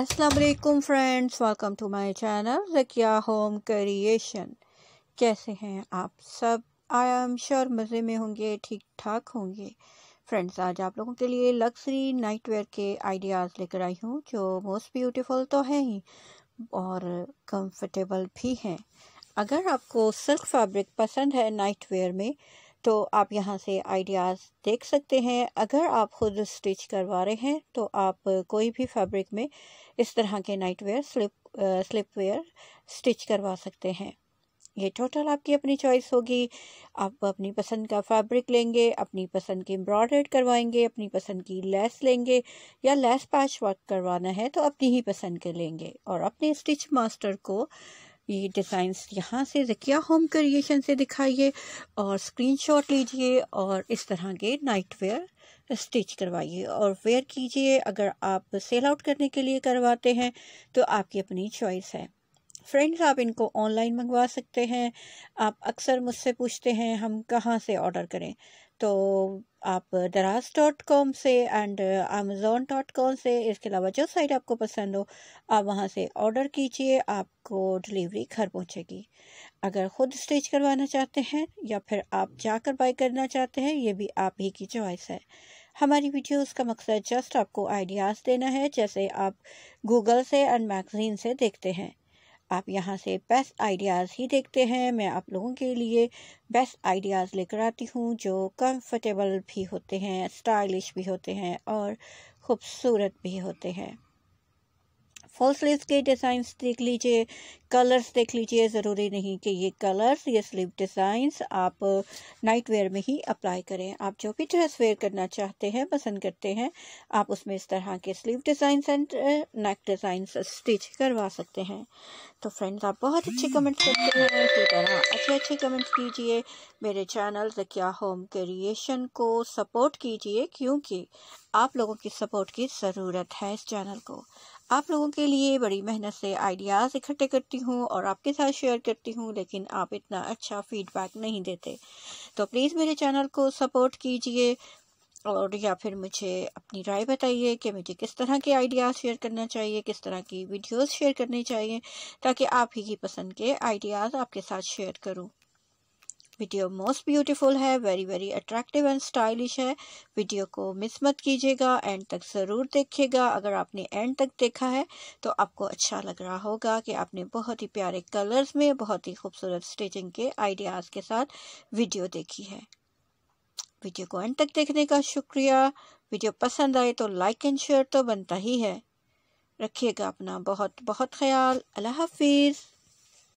Aslam friends welcome to my channel Rakiya home creation कैसे हैं आप सब आई एम श्योर मज़े में होंगे ठीक ठाक होंगे फ्रेंड्स आज आप लोगों के लिए लग्जरी नाइट वेयर के आइडियाज़ लेकर आई हूँ जो मोस्ट ब्यूटीफुल तो हैं ही और कंफर्टेबल भी हैं अगर आपको सिल्क फैब्रिक पसंद है नाइट वेयर में तो आप यहाँ से आइडियाज़ देख सकते हैं अगर आप ख़ुद स्टिच करवा रहे हैं तो आप कोई भी फैब्रिक में इस तरह के nightwear slip slip wear stitch करवा सकते हैं ये टोटल आपकी अपनी चॉइस होगी आप अपनी पसंद का फैब्रिक लेंगे अपनी पसंद की एम्ब्रॉयड करवाएंगे अपनी पसंद की लेस लेंगे या लेस पैच वर्क करवाना है तो अपनी ही पसंद के लेंगे और अपने स्टिच मास्टर को ये डिज़ाइंस यहाँ से ज़किया होम क्रिएशन से दिखाइए और स्क्रीनशॉट लीजिए और इस तरह के नाइट वेयर स्टिच करवाइए और वेयर कीजिए अगर आप सेल आउट करने के लिए करवाते हैं तो आपकी अपनी चॉइस है फ्रेंड्स आप इनको ऑनलाइन मंगवा सकते हैं आप अक्सर मुझसे पूछते हैं हम कहाँ से ऑर्डर करें तो आप दराज डॉट कॉम से एंड अमेज़ोन डॉट कॉम से इसके अलावा जो साइट आपको पसंद हो आप वहाँ से ऑर्डर कीजिए आपको डिलीवरी घर पहुँचेगी अगर ख़ुद स्टिच करवाना चाहते हैं या फिर आप जाकर बाई करना चाहते हैं ये भी आप ही की चॉइस है हमारी वीडियोस का मकसद जस्ट आपको आइडियाज़ देना है जैसे आप गूगल से एंड मैगज़ीन से देखते हैं आप यहाँ से बेस्ट आइडियाज़ ही देखते हैं मैं आप लोगों के लिए बेस्ट आइडियाज़ लेकर आती हूँ जो कंफर्टेबल भी होते हैं स्टाइलिश भी होते हैं और ख़ूबसूरत भी होते हैं स्लीव के डिज़ाइंस देख लीजिए कलर्स देख लीजिए ज़रूरी नहीं कि ये कलर्स ये स्लीव डिज़ाइंस आप नाइट वेयर में ही अप्लाई करें आप जो भी ड्रेस वेयर करना चाहते हैं पसंद करते हैं आप उसमें इस तरह के sleeve designs and neck designs stitch करवा सकते हैं तो फ्रेंड्स आप बहुत अच्छे कमेंट्स करते हैं इसी तरह अच्छे अच्छे कमेंट्स कीजिए मेरे चैनल जकिया होम क्रिएशन को सपोर्ट कीजिए क्योंकि आप लोगों की सपोर्ट की ज़रूरत है इस चैनल को आप लोगों के लिए बड़ी मेहनत से आइडियाज़ इकट्ठे करती हूँ और आपके साथ शेयर करती हूँ लेकिन आप इतना अच्छा फीडबैक नहीं देते तो प्लीज़ मेरे चैनल को सपोर्ट कीजिए और या फिर मुझे अपनी राय बताइए कि मुझे किस तरह के आइडियाज़ शेयर करना चाहिए किस तरह की वीडियोस शेयर करनी चाहिए ताकि आप ही की पसंद के आइडियाज़ आपके साथ शेयर करूँ वीडियो मोस्ट ब्यूटीफुल है very very attractive and stylish है वीडियो को मिस मत कीजिएगा एंड तक ज़रूर देखिएगा अगर आपने एंड तक देखा है तो आपको अच्छा लग रहा होगा कि आपने बहुत ही प्यारे कलर्स में बहुत ही खूबसूरत स्टिचिंग के आइडियाज़ के साथ वीडियो देखी है वीडियो को एंड तक देखने का शुक्रिया वीडियो पसंद आए तो लाइक एंड शेयर तो बनता ही है रखिएगा अपना बहुत बहुत ख्याल अल्लाह हाफिज़